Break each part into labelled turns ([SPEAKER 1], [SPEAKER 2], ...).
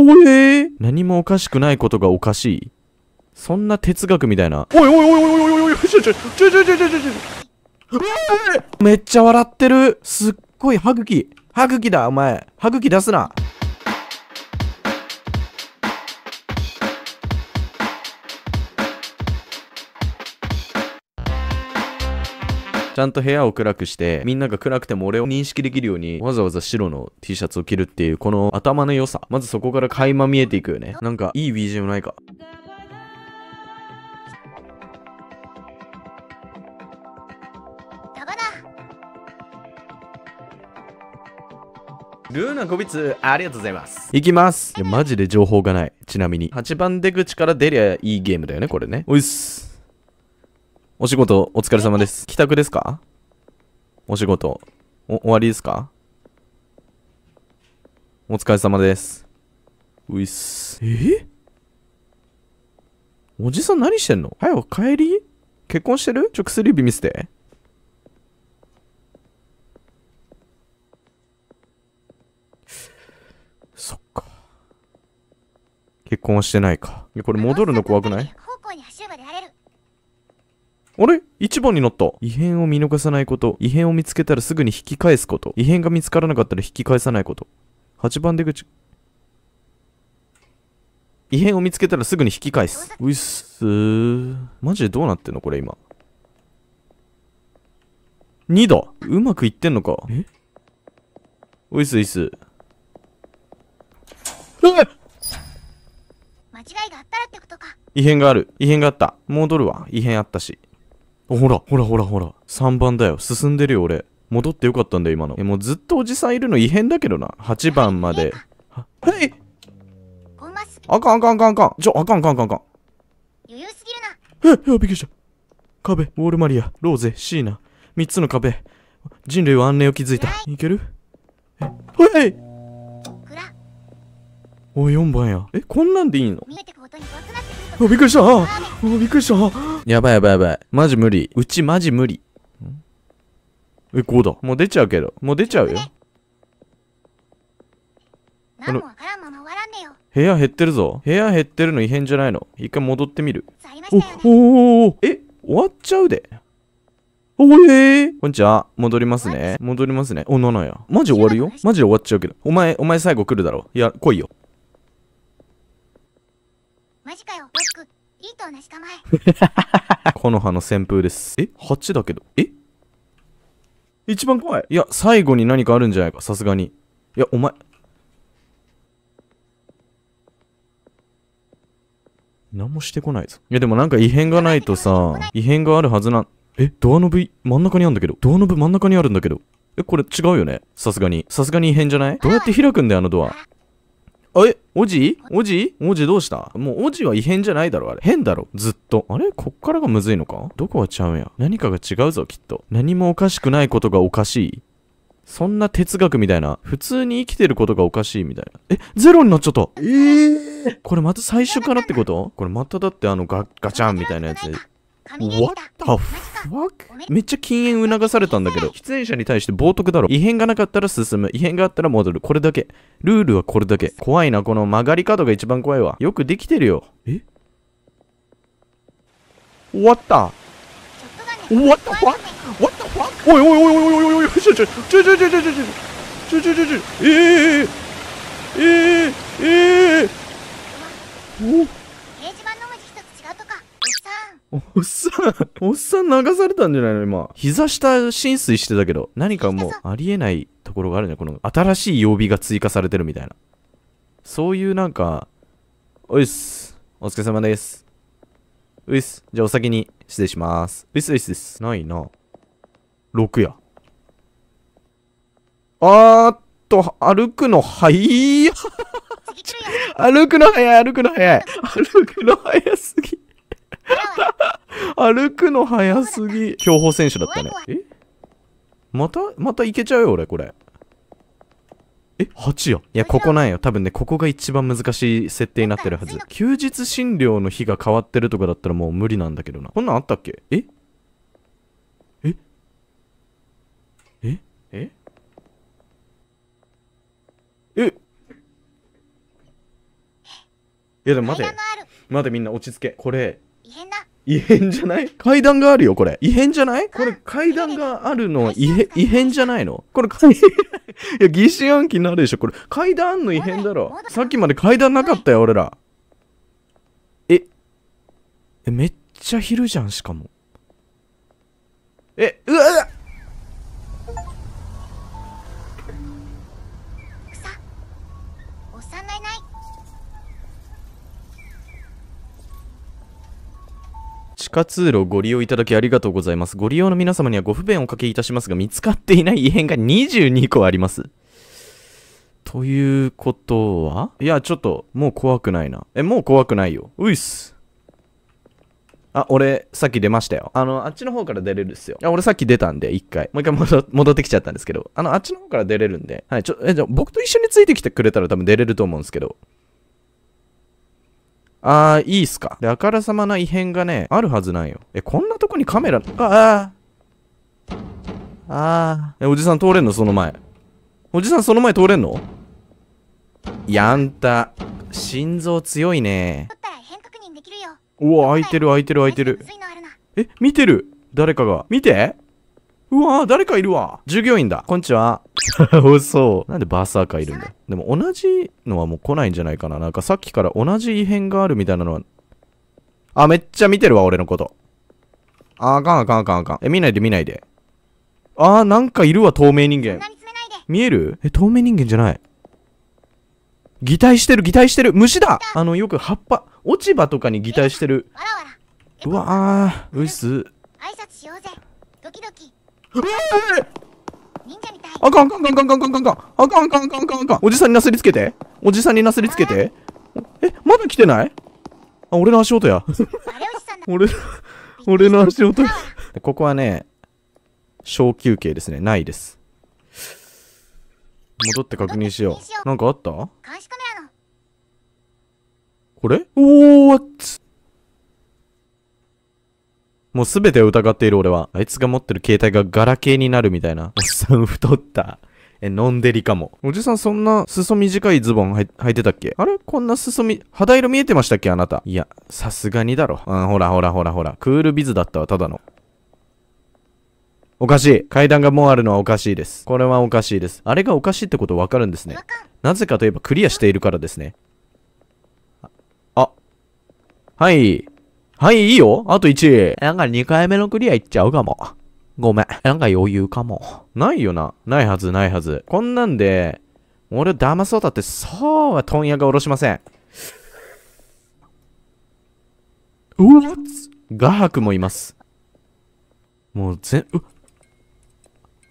[SPEAKER 1] おえー、何もおかしくないことがおかしいそんな哲学みたいな。おいおいおいおいおいおいおいめっちゃ笑ってるすっごい歯茎歯茎だお前歯茎出すなちゃんと部屋を暗くして、みんなが暗くても俺を認識できるように、わざわざ白の T シャツを着るっていう、この頭の良さ。まずそこから垣間見えていくよね。なんか、いい BGM ないか。ルーナコビツ、ありがとうございます。いきます。いや、マジで情報がない。ちなみに。8番出口から出りゃいいゲームだよね、これね。おいっす。お仕事お疲れ様です。帰宅ですかお仕事。お、終わりですかお疲れ様です。ういっす。えおじさん何してんの早く帰り結婚してるちょ、薬指見せて。そっか。結婚はしてないか。いや、これ戻るの怖くない方向に走るまでやれる。あれ ?1 番になった。異変を見逃さないこと。異変を見つけたらすぐに引き返すこと。異変が見つからなかったら引き返さないこと。8番出口。異変を見つけたらすぐに引き返す。ういっすー。マジでどうなってんのこれ今。2だ。うまくいってんのか。えういすいす。うっ間違いがあったらってことか異変がある異変があった戻るわ異変あったしほら、ほらほらほら。3番だよ。進んでるよ、俺。戻ってよかったんだよ、今の。え、もうずっとおじさんいるの異変だけどな。8番まで。は、はい。あかんあかんあかんあかん。ちょ、あかんあかんあかん余裕すぎるな。え、びっくりした。壁、ウォールマリア、ローゼ、シーナ。3つの壁。人類は安寧を築いた。いけるえ、はい。おい、4番や。え、こんなんでいいの見えてくことにびっくりしたびっくりしたやばいやばいやばいマジ無理うちマジ無理えこうだもう出ちゃうけどもう出ちゃうよあの部屋減ってるぞ部屋減ってるの異変じゃないの一回戻ってみるおおおえ終わっちゃうでおえー、こんにちは。戻りますね。戻りますね。お、なや。マジ終わるよマジで終わっちゃうけど。お前、お前最後来るだろ。いや、来いよ。マジかよロックいいと同じ構え木の葉の旋風ですえ8だけどえ一番怖いいや最後に何かあるんじゃないかさすがにいやお前何もしてこないぞいやでもなんか異変がないとさ異変があるはずなえドアノブ真ん中にあるんだけどドアノブ真ん中にあるんだけどえこれ違うよねさすがにさすがに異変じゃないどうやって開くんだよあのドアえおじおじおじどうしたもうおじは異変じゃないだろ、あれ。変だろ、ずっと。あれこっからがむずいのかどこがちゃうんや何かが違うぞ、きっと。何もおかしくないことがおかしい。そんな哲学みたいな。普通に生きてることがおかしいみたいな。え、ゼロになっちゃった。ええー、これまた最初からってことこれまただってあのガガチャンみたいなやつ What the fuck? めっちゃ禁煙促されたんだけど、出演者に対して冒涜だろ。異変がなかったら進む。異変があったら戻る。これだけ。ルールはこれだけ。怖いな、この曲がり角が一番怖いわ。よくできてるよ。え終わった終わったわわったわおいおいおいおいおいおいおいちょちょちょちょちょちょちょちょちょちょちょええええええええおおっさん、おっさん流されたんじゃないの今。膝下浸水してたけど、何かもうありえないところがあるね。この新しい曜日が追加されてるみたいな。そういうなんか、おいっす。お疲れ様です。おいっす。じゃあお先に失礼します。おいっすおいっすです。ないな。6や。あーっと、歩くの早い 歩くの早い、歩くの早い。歩くの早すぎ。歩くの早すぎ。競歩選手だったね。えまたまたいけちゃうよ、俺、これ。え、8や。いや、ここなんよ。多分ね、ここが一番難しい設定になってるはず。休日診療の日が変わってるとかだったらもう無理なんだけどな。こんなんあったっけえええええいや、でも待て。待て、みんな落ち着け。これ、異変だ異変じゃない 階段があるよこれ異変じゃないこれ階段があるの異変異変じゃないのこれ階 いや疑心暗鬼になるでしょこれ階段の異変だろさっきまで階段なかったよ俺らええめっちゃ昼じゃんしかもえうわっおさがいない地下通路をご利用いただきありがとうございます。ご利用の皆様にはご不便をおかけいたしますが、見つかっていない異変が22個あります。ということはいや、ちょっと、もう怖くないな。え、もう怖くないよ。ういっす。あ、俺、さっき出ましたよ。あの、あっちの方から出れるっすよ。あ、俺さっき出たんで、一回。もう一回戻ってきちゃったんですけど。あの、あっちの方から出れるんで。はい、ちょ、え、じゃ僕と一緒についてきてくれたら多分出れると思うんですけど。あー、いいっすか。で、あからさまな異変がね、あるはずないよ。え、こんなとこにカメラ、あああえ、おじさん通れんのその前。おじさんその前通れんのやんた。心臓強いね。うわ、開いてる開いてる開いてる。え、見てる誰かが。見てうわ誰かいるわ。従業員だ。こんにちは。嘘。なんでバーサーカーいるんだでも同じのはもう来ないんじゃないかな。なんかさっきから同じ異変があるみたいなのは。あ、めっちゃ見てるわ、俺のこと。あ、あかんあかんあかんあかん。え、見ないで見ないで。あー、なんかいるわ、透明人間。見えるえ、透明人間じゃない。擬態してる、擬態してる。虫だあの、よく葉っぱ、落ち葉とかに擬態してる。うわあ、うわー、うっす。挨拶しようぜ。ドキドキ。あかんかんかんかんかんかんかんあかんかんかんかんかんおじさんになすりつけておじさんになすりつけてえまだ来てないあ俺の足音や俺俺の足音ここはね小休憩ですねないです戻って確認しようなんかあったこれおおっもうすべてを疑っている俺は。あいつが持ってる携帯がガラケーになるみたいな。おっさん太った。え、ノンデリかも。おじさんそんな裾短いズボンはいてたっけあれこんな裾み、肌色見えてましたっけあなた。いや、さすがにだろ。うん、ほらほらほらほら。クールビズだったわ、ただの。おかしい。階段がもうあるのはおかしいです。これはおかしいです。あれがおかしいってことわかるんですね。なぜかといえばクリアしているからですね。あ、はい。はい、いいよ。あと1。なんか2回目のクリアいっちゃうかも。ごめん。なんか余裕かも。ないよな。ないはず、ないはず。こんなんで、俺を騙そうだって、そうは問屋がおろしません。うわっ画伯もいます。もう全、う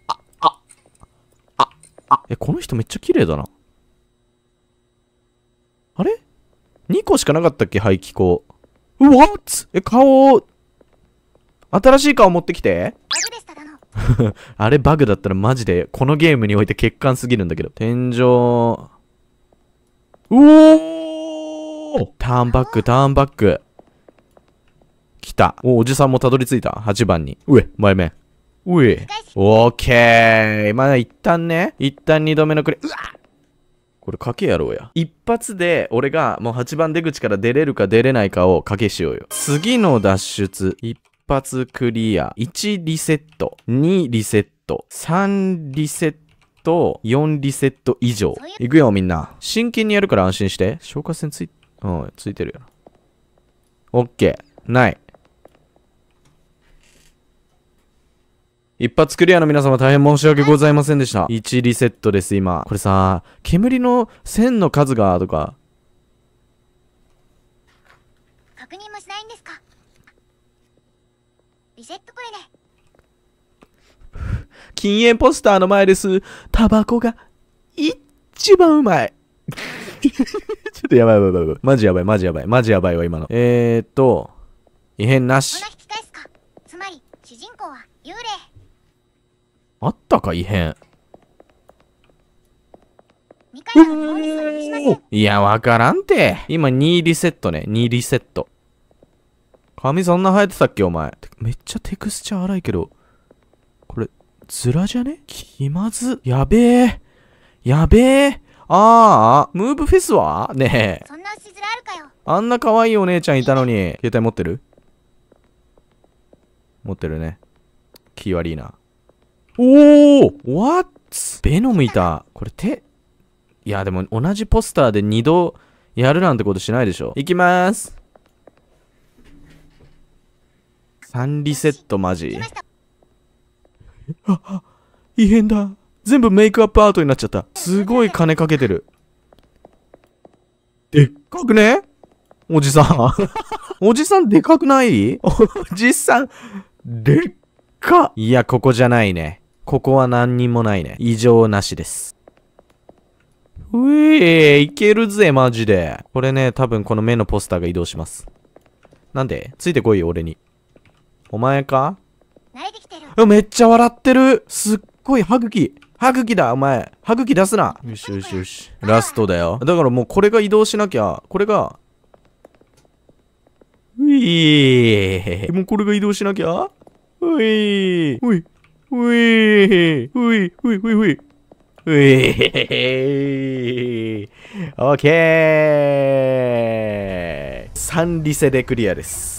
[SPEAKER 1] あ、あ、あ、あ、え、この人めっちゃ綺麗だな。あれ ?2 個しかなかったっけ排気口。うわっつえ、顔を、新しい顔持ってきて。あれバグだったらマジで、このゲームにおいて欠陥すぎるんだけど。天井。うおーターンバック、ターンバック。来た。お、おじさんもたどり着いた。8番に。うえ、前目。うえ。オッケー。まあ、一旦ね。一旦二度目のクレ、うわっこれ賭けやろうや。一発で俺がもう8番出口から出れるか出れないかを賭けしようよ。次の脱出。一発クリア。1リセット。2リセット。3リセット。4リセット以上いくよみんな真剣にやるから安心して消火栓ついうんついてるやろオッケーない一発クリアの皆様大変申し訳ございませんでした。1リセットです、今。これさ、煙の線の数が、とか。確認もしないんですかリセットこれで。禁煙ポスターの前です。タバコが、一番うまい。ちょっとやばいやばいやばい。マジやばい、マジやばい、マジやばいわ、今の。えーっと、異変なし。この引き返すかつまり、主人公は幽霊。あったか異変いや、わからんて。今2リセットね。2リセット。髪そんな生えてたっけ、お前。めっちゃテクスチャー荒いけど。これ、ズラじゃね気まず。やべえ。やべえ。ああ、ムーブフェスはねえ。んなあかあんな可愛いお姉ちゃんいたのに。携帯持ってる持ってるね。気悪いな。おおワッツ、ベノムいた。これ手、いやでも同じポスターで2度やるなんてことしないでしょ。いきまーす。3リセットマジ。あ、あ、異変だ。全部メイクアップアートになっちゃった。すごい金かけてる。でっかくねおじさん。おじさんでかくないおじさん、でっか。いや、ここじゃないね。ここは何にもないね。異常なしです。うえー、いけるぜ、マジで。これね、多分この目のポスターが移動します。なんでついてこいよ、俺に。お前かめっちゃ笑ってるすっごい歯茎歯茎だ、お前歯茎出すなよしよしよし。ラストだよ。だからもうこれが移動しなきゃ、これが、ういーもうこれが移動しなきゃういーういうぃーうぃーうぃーうぃーうぃーオッケーンリセでクリアです。